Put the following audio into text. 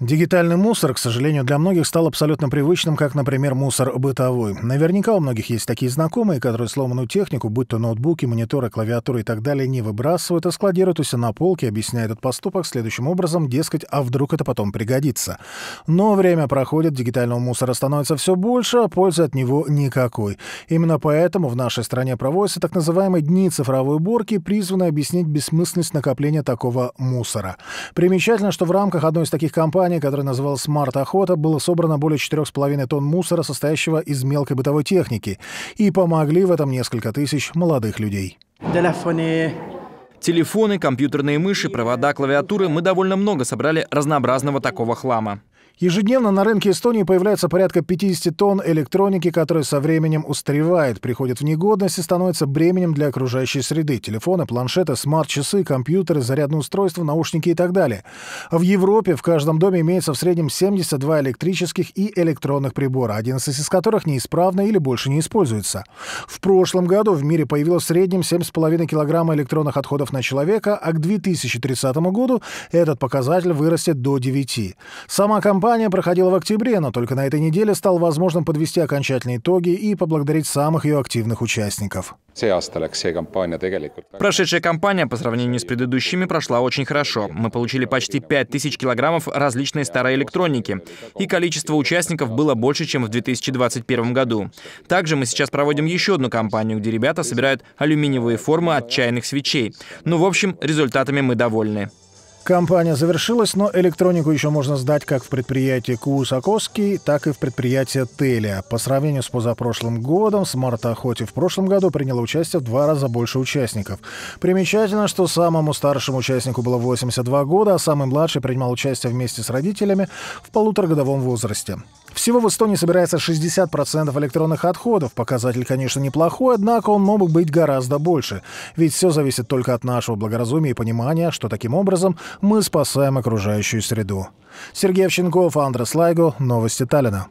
Дигитальный мусор, к сожалению, для многих стал абсолютно привычным, как, например, мусор бытовой. Наверняка у многих есть такие знакомые, которые сломанную технику, будь то ноутбуки, мониторы, клавиатуры и так далее, не выбрасывают, а складируют у себя на полке, объясняя этот поступок следующим образом, дескать, а вдруг это потом пригодится. Но время проходит, дигитального мусора становится все больше, а пользы от него никакой. Именно поэтому в нашей стране проводятся так называемые дни цифровой уборки, призванные объяснить бессмысленность накопления такого мусора. Примечательно, что в рамках одной из таких компаний компании, которую называл «Смарт Охота», было собрано более 4,5 тонн мусора, состоящего из мелкой бытовой техники, и помогли в этом несколько тысяч молодых людей. Телефоны, компьютерные мыши, провода, клавиатуры – мы довольно много собрали разнообразного такого хлама. Ежедневно на рынке Эстонии появляется порядка 50 тонн электроники, которая со временем устаревает, приходит в негодность и становится бременем для окружающей среды. Телефоны, планшеты, смарт-часы, компьютеры, зарядные устройства, наушники и так далее. В Европе в каждом доме имеется в среднем 72 электрических и электронных прибора, 11 из которых неисправны или больше не используются. В прошлом году в мире появилось в среднем 7,5 килограмма электронных отходов на человека, а к 2030 году этот показатель вырастет до 9. Сама компания Кампания проходила в октябре, но только на этой неделе стал возможным подвести окончательные итоги и поблагодарить самых ее активных участников. Прошедшая кампания по сравнению с предыдущими прошла очень хорошо. Мы получили почти 5000 килограммов различной старой электроники, и количество участников было больше, чем в 2021 году. Также мы сейчас проводим еще одну кампанию, где ребята собирают алюминиевые формы от чайных свечей. Ну, в общем, результатами мы довольны. Компания завершилась, но электронику еще можно сдать как в предприятии КУ так и в предприятии «Телия». По сравнению с позапрошлым годом, с марта охоте в прошлом году приняло участие в два раза больше участников. Примечательно, что самому старшему участнику было 82 года, а самый младший принимал участие вместе с родителями в полуторагодовом возрасте. Всего в Эстонии собирается 60% электронных отходов. Показатель, конечно, неплохой, однако он мог бы быть гораздо больше. Ведь все зависит только от нашего благоразумия и понимания, что таким образом мы спасаем окружающую среду. Сергей Овченков, Андрес Лайго, Новости Таллина.